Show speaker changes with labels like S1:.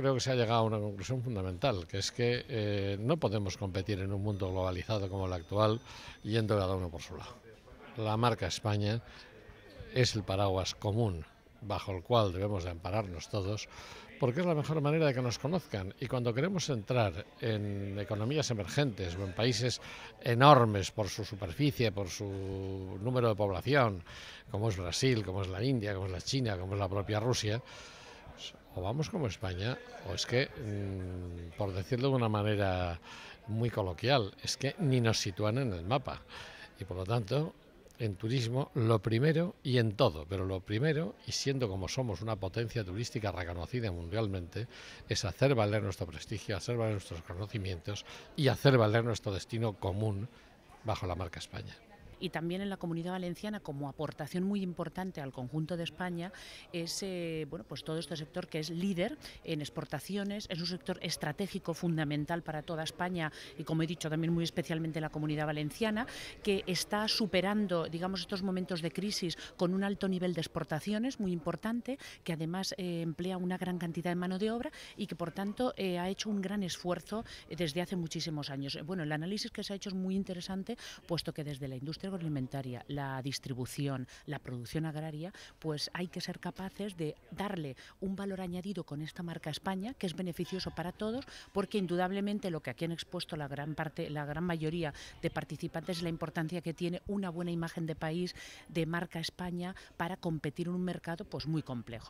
S1: creo que se ha llegado a una conclusión fundamental, que es que eh, no podemos competir en un mundo globalizado como el actual yendo cada uno por su lado. La marca España es el paraguas común bajo el cual debemos de ampararnos todos, porque es la mejor manera de que nos conozcan. Y cuando queremos entrar en economías emergentes o en países enormes por su superficie, por su número de población, como es Brasil, como es la India, como es la China, como es la propia Rusia, o vamos como España, o es que, mm, por decirlo de una manera muy coloquial, es que ni nos sitúan en el mapa. Y por lo tanto, en turismo, lo primero y en todo, pero lo primero, y siendo como somos una potencia turística reconocida mundialmente, es hacer valer nuestro prestigio, hacer valer nuestros conocimientos y hacer valer nuestro destino común bajo la marca España
S2: y también en la comunidad valenciana como aportación muy importante al conjunto de España es eh, bueno, pues todo este sector que es líder en exportaciones, es un sector estratégico fundamental para toda España y como he dicho también muy especialmente la comunidad valenciana que está superando digamos estos momentos de crisis con un alto nivel de exportaciones muy importante que además eh, emplea una gran cantidad de mano de obra y que por tanto eh, ha hecho un gran esfuerzo desde hace muchísimos años. Bueno, el análisis que se ha hecho es muy interesante puesto que desde la industria agroalimentaria, la distribución, la producción agraria, pues hay que ser capaces de darle un valor añadido con esta marca España, que es beneficioso para todos, porque indudablemente lo que aquí han expuesto la gran parte, la gran mayoría de participantes es la importancia que tiene una buena imagen de país, de marca España, para competir en un mercado pues muy complejo.